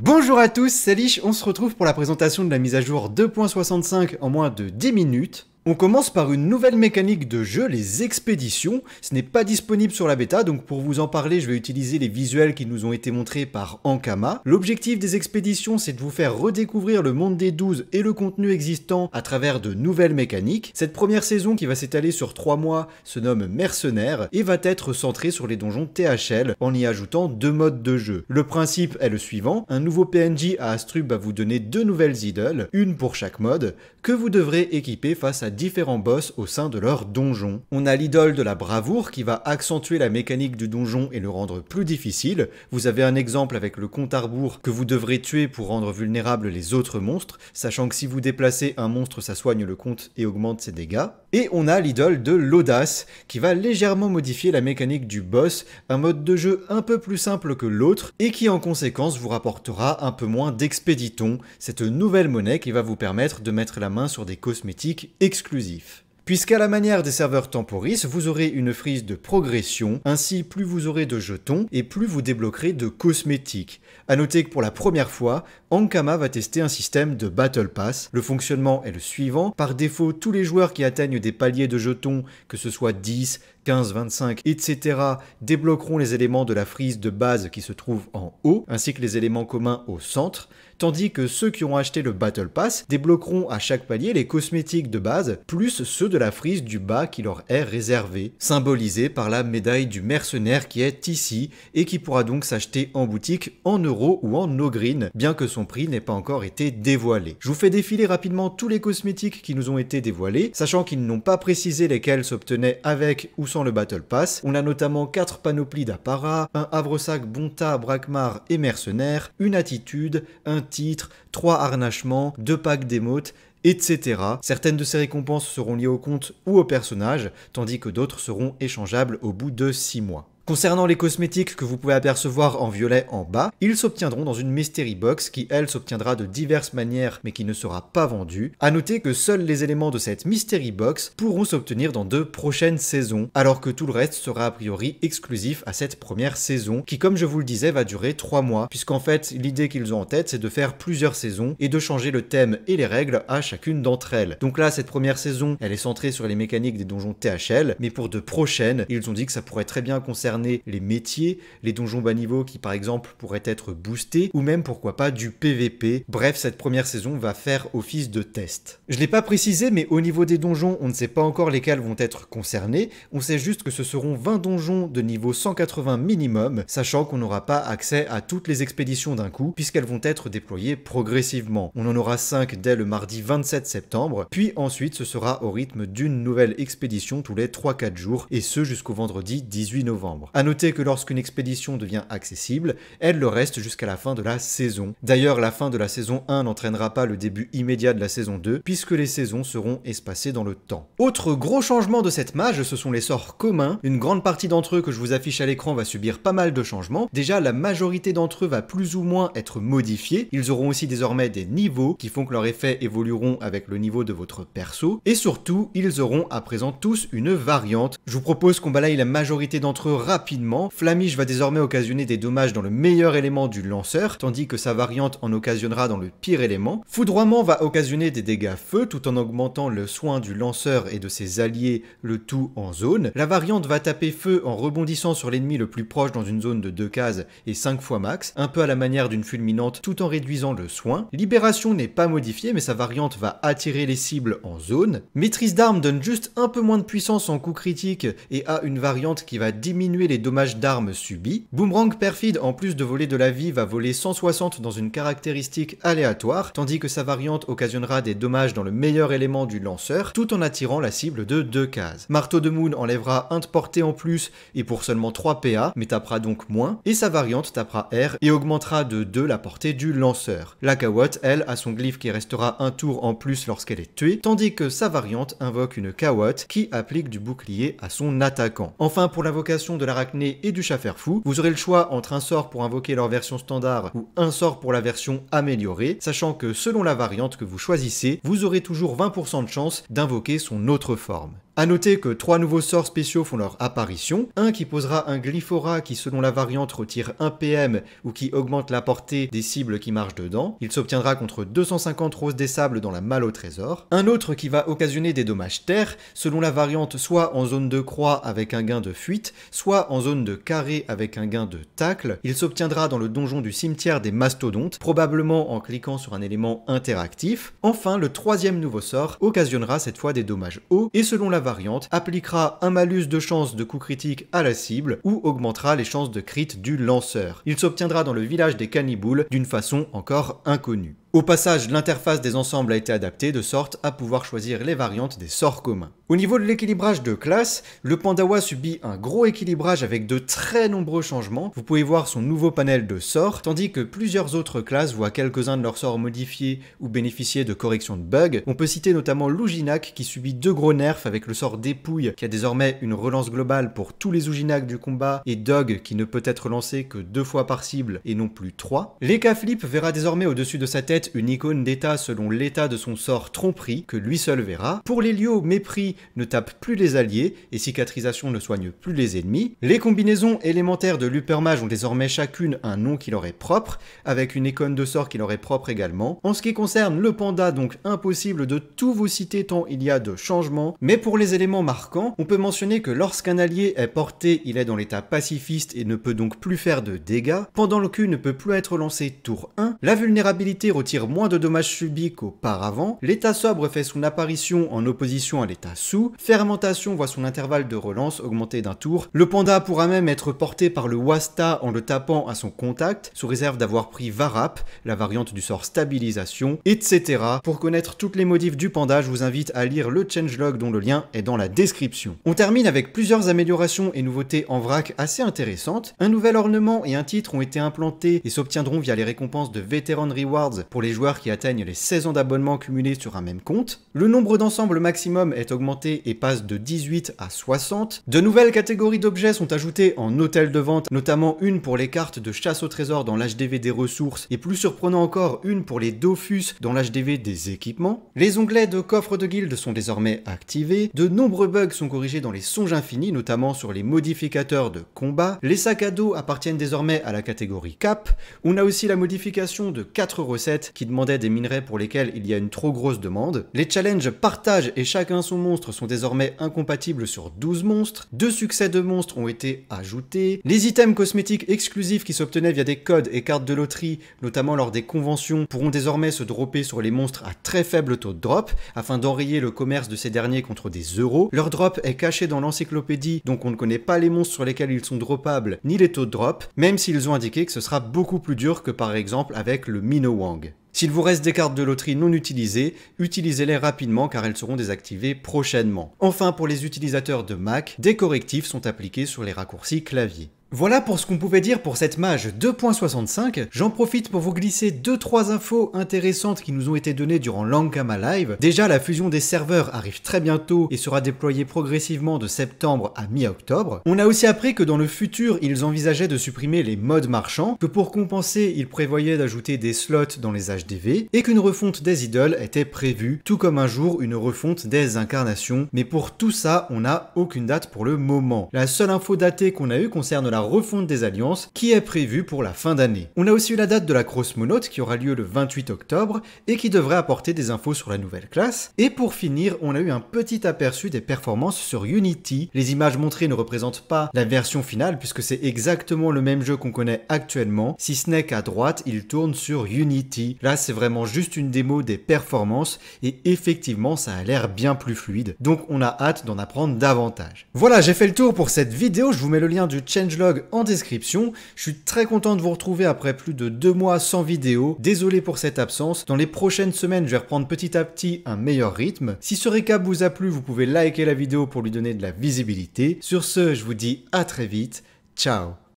Bonjour à tous, c'est Lich, on se retrouve pour la présentation de la mise à jour 2.65 en moins de 10 minutes. On commence par une nouvelle mécanique de jeu, les expéditions. Ce n'est pas disponible sur la bêta, donc pour vous en parler, je vais utiliser les visuels qui nous ont été montrés par Ankama. L'objectif des expéditions, c'est de vous faire redécouvrir le monde des 12 et le contenu existant à travers de nouvelles mécaniques. Cette première saison, qui va s'étaler sur 3 mois, se nomme Mercenaires et va être centrée sur les donjons THL en y ajoutant deux modes de jeu. Le principe est le suivant, un nouveau PNJ à Astrub va vous donner deux nouvelles idoles, une pour chaque mode, que vous devrez équiper face à différents boss au sein de leur donjon. On a l'idole de la bravoure qui va accentuer la mécanique du donjon et le rendre plus difficile. Vous avez un exemple avec le compte à que vous devrez tuer pour rendre vulnérables les autres monstres, sachant que si vous déplacez un monstre, ça soigne le compte et augmente ses dégâts. Et on a l'idole de l'audace qui va légèrement modifier la mécanique du boss, un mode de jeu un peu plus simple que l'autre et qui en conséquence vous rapportera un peu moins d'expéditon, cette nouvelle monnaie qui va vous permettre de mettre la main sur des cosmétiques exclusif. Puisqu'à la manière des serveurs temporis, vous aurez une frise de progression, ainsi plus vous aurez de jetons et plus vous débloquerez de cosmétiques. A noter que pour la première fois, Ankama va tester un système de Battle Pass. Le fonctionnement est le suivant, par défaut tous les joueurs qui atteignent des paliers de jetons, que ce soit 10, 15, 25, etc. débloqueront les éléments de la frise de base qui se trouve en haut, ainsi que les éléments communs au centre, tandis que ceux qui ont acheté le Battle Pass débloqueront à chaque palier les cosmétiques de base, plus ceux de la frise du bas qui leur est réservé, symbolisé par la médaille du mercenaire qui est ici et qui pourra donc s'acheter en boutique en euros ou en no-green, bien que son prix n'ait pas encore été dévoilé. Je vous fais défiler rapidement tous les cosmétiques qui nous ont été dévoilés, sachant qu'ils n'ont pas précisé lesquels s'obtenaient avec ou sans le Battle Pass. On a notamment 4 panoplies d'apparat, un Havresac, Bonta, Brakmar et Mercenaires, une attitude, un titre, 3 harnachements, 2 packs d'émotes, etc. Certaines de ces récompenses seront liées au compte ou au personnage, tandis que d'autres seront échangeables au bout de 6 mois. Concernant les cosmétiques que vous pouvez apercevoir en violet en bas, ils s'obtiendront dans une mystery box qui elle s'obtiendra de diverses manières mais qui ne sera pas vendue. À noter que seuls les éléments de cette mystery box pourront s'obtenir dans deux prochaines saisons, alors que tout le reste sera a priori exclusif à cette première saison qui comme je vous le disais va durer trois mois puisqu'en fait l'idée qu'ils ont en tête c'est de faire plusieurs saisons et de changer le thème et les règles à chacune d'entre elles. Donc là cette première saison elle est centrée sur les mécaniques des donjons THL mais pour de prochaines ils ont dit que ça pourrait très bien concerner les métiers, les donjons bas niveau qui par exemple pourraient être boostés, ou même pourquoi pas du PVP. Bref, cette première saison va faire office de test. Je l'ai pas précisé, mais au niveau des donjons, on ne sait pas encore lesquels vont être concernés, on sait juste que ce seront 20 donjons de niveau 180 minimum, sachant qu'on n'aura pas accès à toutes les expéditions d'un coup, puisqu'elles vont être déployées progressivement. On en aura 5 dès le mardi 27 septembre, puis ensuite ce sera au rythme d'une nouvelle expédition tous les 3-4 jours, et ce jusqu'au vendredi 18 novembre. A noter que lorsqu'une expédition devient accessible, elle le reste jusqu'à la fin de la saison. D'ailleurs, la fin de la saison 1 n'entraînera pas le début immédiat de la saison 2, puisque les saisons seront espacées dans le temps. Autre gros changement de cette mage, ce sont les sorts communs. Une grande partie d'entre eux que je vous affiche à l'écran va subir pas mal de changements. Déjà, la majorité d'entre eux va plus ou moins être modifiée. Ils auront aussi désormais des niveaux qui font que leurs effets évolueront avec le niveau de votre perso. Et surtout, ils auront à présent tous une variante. Je vous propose qu'on balaye la majorité d'entre eux rapidement rapidement. Flamish va désormais occasionner des dommages dans le meilleur élément du lanceur, tandis que sa variante en occasionnera dans le pire élément. Foudroiement va occasionner des dégâts feu tout en augmentant le soin du lanceur et de ses alliés, le tout en zone. La variante va taper feu en rebondissant sur l'ennemi le plus proche dans une zone de 2 cases et 5 fois max, un peu à la manière d'une fulminante tout en réduisant le soin. Libération n'est pas modifiée mais sa variante va attirer les cibles en zone. Maîtrise d'armes donne juste un peu moins de puissance en coup critique et a une variante qui va diminuer les dommages d'armes subis. Boomerang perfide, en plus de voler de la vie, va voler 160 dans une caractéristique aléatoire, tandis que sa variante occasionnera des dommages dans le meilleur élément du lanceur, tout en attirant la cible de deux cases. Marteau de Moon enlèvera un de portée en plus et pour seulement 3 PA, mais tapera donc moins, et sa variante tapera R et augmentera de 2 la portée du lanceur. La Kawotte, elle, a son glyphe qui restera un tour en plus lorsqu'elle est tuée, tandis que sa variante invoque une Kawot qui applique du bouclier à son attaquant. Enfin, pour l'invocation de l'arachné et du chat fou. Vous aurez le choix entre un sort pour invoquer leur version standard ou un sort pour la version améliorée, sachant que selon la variante que vous choisissez, vous aurez toujours 20% de chance d'invoquer son autre forme. A noter que trois nouveaux sorts spéciaux font leur apparition, un qui posera un glyphora qui selon la variante retire 1 PM ou qui augmente la portée des cibles qui marchent dedans, il s'obtiendra contre 250 roses des sables dans la malle au trésor, un autre qui va occasionner des dommages terre, selon la variante soit en zone de croix avec un gain de fuite, soit en zone de carré avec un gain de tacle, il s'obtiendra dans le donjon du cimetière des mastodontes, probablement en cliquant sur un élément interactif, enfin le troisième nouveau sort occasionnera cette fois des dommages hauts et selon la variante appliquera un malus de chance de coup critique à la cible ou augmentera les chances de crit du lanceur. Il s'obtiendra dans le village des canniboules d'une façon encore inconnue. Au passage, l'interface des ensembles a été adaptée de sorte à pouvoir choisir les variantes des sorts communs. Au niveau de l'équilibrage de classe, le Pandawa subit un gros équilibrage avec de très nombreux changements. Vous pouvez voir son nouveau panel de sorts, tandis que plusieurs autres classes voient quelques-uns de leurs sorts modifiés ou bénéficier de corrections de bugs. On peut citer notamment Luginak qui subit deux gros nerfs avec le sort Dépouille qui a désormais une relance globale pour tous les Uginak du combat et Dog qui ne peut être lancé que deux fois par cible et non plus trois. L'Eka verra désormais au-dessus de sa tête une icône d'état selon l'état de son sort tromperie que lui seul verra. Pour les lieux mépris ne tape plus les alliés et cicatrisation ne soigne plus les ennemis, les combinaisons élémentaires de l'Uppermage ont désormais chacune un nom qui leur est propre, avec une icône de sort qui leur est propre également. En ce qui concerne le panda, donc impossible de tout vous citer tant il y a de changements, mais pour les éléments marquants, on peut mentionner que lorsqu'un allié est porté, il est dans l'état pacifiste et ne peut donc plus faire de dégâts, pendant lequel ne peut plus être lancé tour 1, la vulnérabilité moins de dommages subis qu'auparavant, l'état sobre fait son apparition en opposition à l'état sous, fermentation voit son intervalle de relance augmenter d'un tour, le panda pourra même être porté par le wasta en le tapant à son contact, sous réserve d'avoir pris varap, la variante du sort stabilisation, etc. Pour connaître toutes les modifs du panda, je vous invite à lire le changelog dont le lien est dans la description. On termine avec plusieurs améliorations et nouveautés en vrac assez intéressantes, un nouvel ornement et un titre ont été implantés et s'obtiendront via les récompenses de Veteran Rewards pour les joueurs qui atteignent les 16 ans d'abonnement cumulés sur un même compte. Le nombre d'ensembles maximum est augmenté et passe de 18 à 60. De nouvelles catégories d'objets sont ajoutées en hôtel de vente, notamment une pour les cartes de chasse au trésor dans l'HDV des ressources et plus surprenant encore une pour les Dofus dans l'HDV des équipements. Les onglets de coffre de guilde sont désormais activés, de nombreux bugs sont corrigés dans les songes infinis, notamment sur les modificateurs de combat, les sacs à dos appartiennent désormais à la catégorie cap, on a aussi la modification de 4 recettes qui demandaient des minerais pour lesquels il y a une trop grosse demande. Les challenges partage et chacun son monstre sont désormais incompatibles sur 12 monstres. Deux succès de monstres ont été ajoutés. Les items cosmétiques exclusifs qui s'obtenaient via des codes et cartes de loterie, notamment lors des conventions, pourront désormais se dropper sur les monstres à très faible taux de drop, afin d'enrayer le commerce de ces derniers contre des euros. Leur drop est caché dans l'encyclopédie, donc on ne connaît pas les monstres sur lesquels ils sont droppables, ni les taux de drop, même s'ils ont indiqué que ce sera beaucoup plus dur que par exemple avec le Minowang. S'il vous reste des cartes de loterie non utilisées, utilisez-les rapidement car elles seront désactivées prochainement. Enfin, pour les utilisateurs de Mac, des correctifs sont appliqués sur les raccourcis clavier. Voilà pour ce qu'on pouvait dire pour cette mage 2.65. J'en profite pour vous glisser 2-3 infos intéressantes qui nous ont été données durant l'Ankama Live. Déjà, la fusion des serveurs arrive très bientôt et sera déployée progressivement de septembre à mi-octobre. On a aussi appris que dans le futur, ils envisageaient de supprimer les modes marchands, que pour compenser, ils prévoyaient d'ajouter des slots dans les HDV, et qu'une refonte des idoles était prévue, tout comme un jour une refonte des incarnations. Mais pour tout ça, on n'a aucune date pour le moment. La seule info datée qu'on a eue concerne la la refonte des alliances qui est prévue pour la fin d'année. On a aussi eu la date de la grosse monote qui aura lieu le 28 octobre et qui devrait apporter des infos sur la nouvelle classe. Et pour finir, on a eu un petit aperçu des performances sur Unity. Les images montrées ne représentent pas la version finale puisque c'est exactement le même jeu qu'on connaît actuellement, si ce n'est qu'à droite, il tourne sur Unity. Là, c'est vraiment juste une démo des performances et effectivement, ça a l'air bien plus fluide. Donc on a hâte d'en apprendre davantage. Voilà, j'ai fait le tour pour cette vidéo. Je vous mets le lien du changelog en description. Je suis très content de vous retrouver après plus de deux mois sans vidéo. Désolé pour cette absence. Dans les prochaines semaines, je vais reprendre petit à petit un meilleur rythme. Si ce récap vous a plu, vous pouvez liker la vidéo pour lui donner de la visibilité. Sur ce, je vous dis à très vite. Ciao